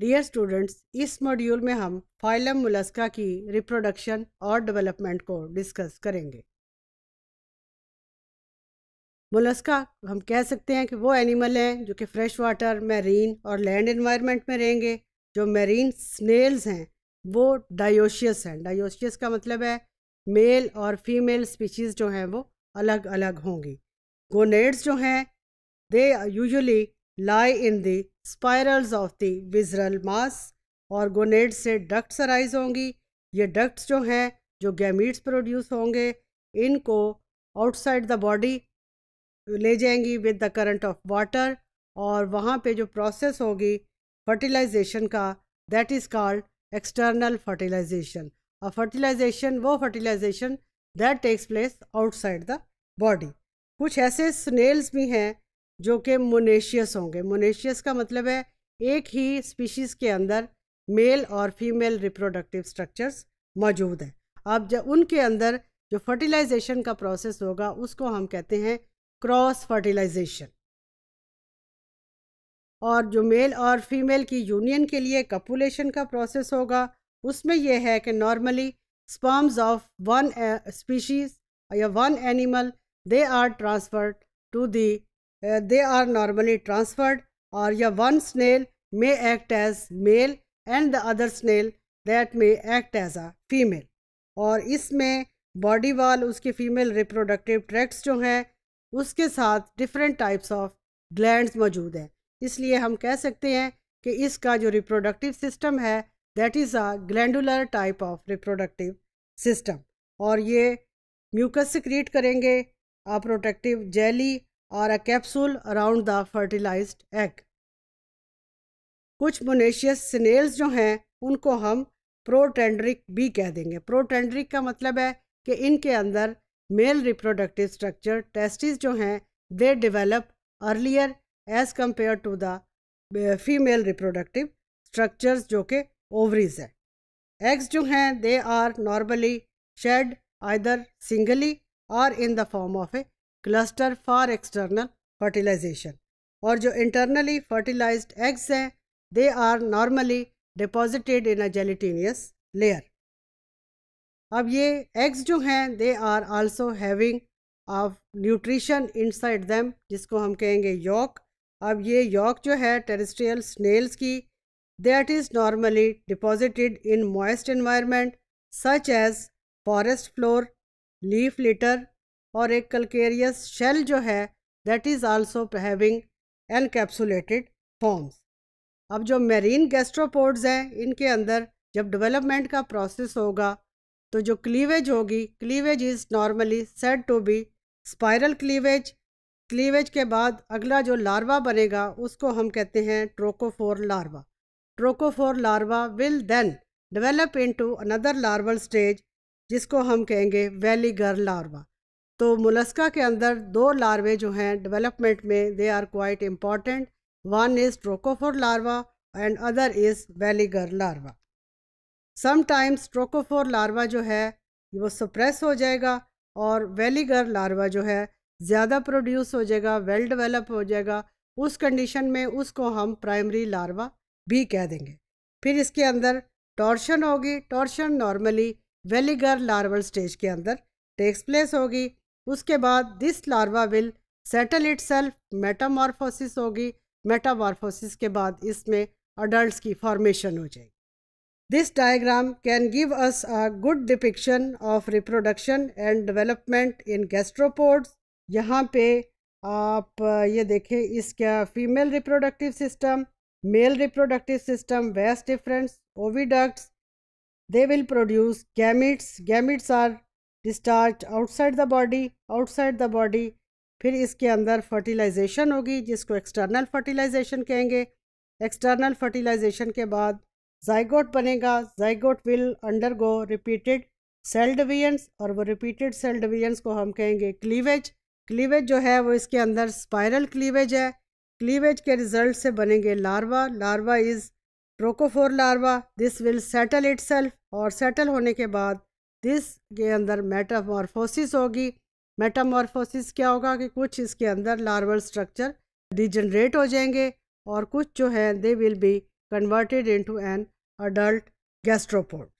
dear students इस module में हम फाइलम मुलस्का की रिप्रोडक्शन और डेवलपमेंट को डिस्कस करेंगे मुलस्का हम कह सकते हैं कि वो एनिमल हैं जो कि फ्रेश वाटर मैरीन और लैंड एनवायरनमेंट में रहेंगे जो मैरीन स्नेल्स हैं वो डायोशियस हैं डायोशियस का मतलब है मेल और फीमेल स्पीशीज़ जो हैं वो अलग अलग होंगी गोनेड्स जो हैं they usually lie in the spirals of the visceral mass और गोनेड से डक्ट्स अराइज होंगी ये डक्ट्स जो हैं जो गैमीट्स प्रोड्यूस होंगे इनको आउटसाइड द बॉडी ले जाएंगी with the current of water और वहाँ पे जो प्रोसेस होगी फर्टिलाइजेशन का that is called external fertilisation और फर्टिलाइजेशन वो fertilisation that takes place outside the body कुछ ऐसे स्नेल्स भी हैं जो कि मोनेशियस होंगे मोनेशियस का मतलब है एक ही स्पीशीज़ के अंदर मेल और फीमेल रिप्रोडक्टिव स्ट्रक्चर्स मौजूद है अब जब उनके अंदर जो फर्टिलाइजेशन का प्रोसेस होगा उसको हम कहते हैं क्रॉस फर्टिलाइजेशन और जो मेल और फीमेल की यूनियन के लिए कपुलेशन का प्रोसेस होगा उसमें यह है कि normally sperms of one species या one animal they are transferred to the they are normally transferred और या one snail may act as male and the other snail that may act as a female और इसमें body wall उसके female reproductive tracts जो हैं उसके साथ different types of gland मौजूद हैं इसलिए हम कह सकते हैं कि इसका जो रिप्रोडक्टिव सिस्टम है that is a glandular type of reproductive system और ये म्यूकस क्रिएट करेंगे अ प्रोटेक्टिव जेली और a capsule around the fertilise egg कुछ मोनेशियस स्नेल्स जो हैं उनको हम प्रोटेंड्रिक भी कह देंगे प्रोटेंड्रिक का मतलब है कि इनके अंदर मेल रिप्रोडक्टिव स्ट्रक्चर टेस्टिस जो हैं they develop earlier as compared to the female reproductive structures जो कि ओवरीज है एग्स जो हैं they are normally shed either singly और in the form of a cluster for external fertilisation और जो इंटरनली फर्टिलाइज एग्स हैं they are normally deposited in a gelatinous layer अब ये एग्स जो हैं they are also having of nutrition inside them जिसको हम कहेंगे यॉक अब ये यॉक जो है टेरिस्ट्रियल स्नेल्स की that is normally deposited in moist environment such as forest floor leaf litter और एक कलकेरियस शेल जो है that is also having encapsulated forms अब जो मेरीन गैस्ट्रोपोड्स हैं इनके अंदर जब डेवलपमेंट का प्रोसेस होगा तो जो क्लीवेज होगी cleavage is normally said to be spiral cleavage cleavage के बाद अगला जो लार्वा बनेगा उसको हम कहते हैं trochophore larva trochophore larva will then develop into another larval stage जिसको हम कहेंगे वेलीगर लार्वा तो मुलस्का के अंदर दो लार्वे जो हैं डेवलपमेंट में they are quite important one is trochophore larva and other is veliger larva sometimes trochophore larva जो है वो सप्रेस हो जाएगा और वेलीगर लार्वा जो है ज़्यादा प्रोड्यूस हो जाएगा वेल डेवलप हो जाएगा उस कंडीशन में उसको हम प्राइमरी लार्वा भी कह देंगे फिर इसके अंदर टॉर्शन होगी torsion normally veliger larval stage के अंदर टेक्स प्लेस होगी उसके बाद this larva will settle itself metamorphosis होगी मेटामॉर्फोसिस के बाद इसमें अडल्ट की फॉर्मेशन हो जाएगी this diagram can give us a good depiction of reproduction and development in gastropods यहाँ पे आप ये देखें इसका female reproductive system male reproductive system vas deferens oviducts they will produce gametes gametes are discharge outside the body outside the body फिर इसके अंदर fertilisation होगी जिसको एक्सटर्नल फर्टिलाइजेशन कहेंगे एक्सटर्नल फर्टिलाइजेशन के बाद जाइगोट बनेगा zygote will undergo repeated cell divisions और वो रिपीटेड सेल डिवीजन्स को हम कहेंगे क्लीवेज क्लीवेज जो है वो इसके अंदर स्पायरल क्लीवेज है क्लीवेज के रिजल्ट से बनेंगे larva larva is trochophore larva this will settle it और सेटल होने के बाद दिस के अंदर मेटामॉर्फोसिस होगी मेटामॉर्फोसिस क्या होगा कि कुछ इसके अंदर लार्वल स्ट्रक्चर डिजनरेट हो जाएंगे और कुछ जो है they will be converted into an adult gastropod